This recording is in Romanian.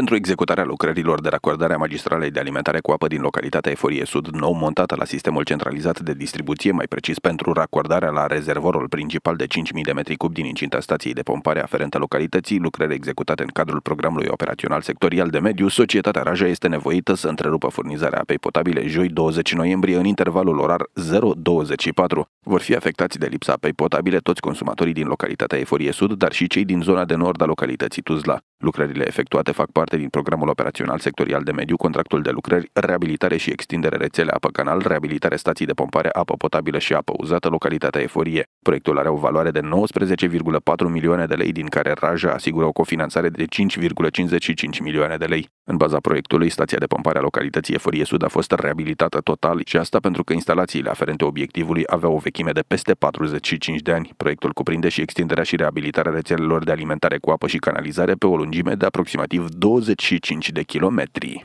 pentru executarea lucrărilor de racordare a magistralei de alimentare cu apă din localitatea Eforie Sud, nou montată la sistemul centralizat de distribuție, mai precis pentru racordarea la rezervorul principal de 5.000 de metri cub din incinta stației de pompare aferentă localității, lucrări executate în cadrul programului operațional sectorial de mediu, societatea Raja este nevoită să întrerupă furnizarea apei potabile joi 20 noiembrie în intervalul orar 024. Vor fi afectați de lipsa apei potabile toți consumatorii din localitatea Eforie Sud, dar și cei din zona de nord a localității Tuzla. Lucrările efectuate fac parte din programul operațional sectorial de mediu, contractul de lucrări, reabilitare și extindere rețele apă canal, reabilitare stații de pompare apă potabilă și apă uzată, localitatea Eforie. Proiectul are o valoare de 19,4 milioane de lei, din care Raja asigură o cofinanțare de 5,55 milioane de lei. În baza proiectului, stația de pompare a localității Eforie Sud a fost reabilitată total și asta pentru că instalațiile aferente obiectivului aveau o vechime de peste 45 de ani. Proiectul cuprinde și extinderea și reabilitarea rețelelor de alimentare cu apă și canalizare pe o lungime de aproximativ 25 de kilometri.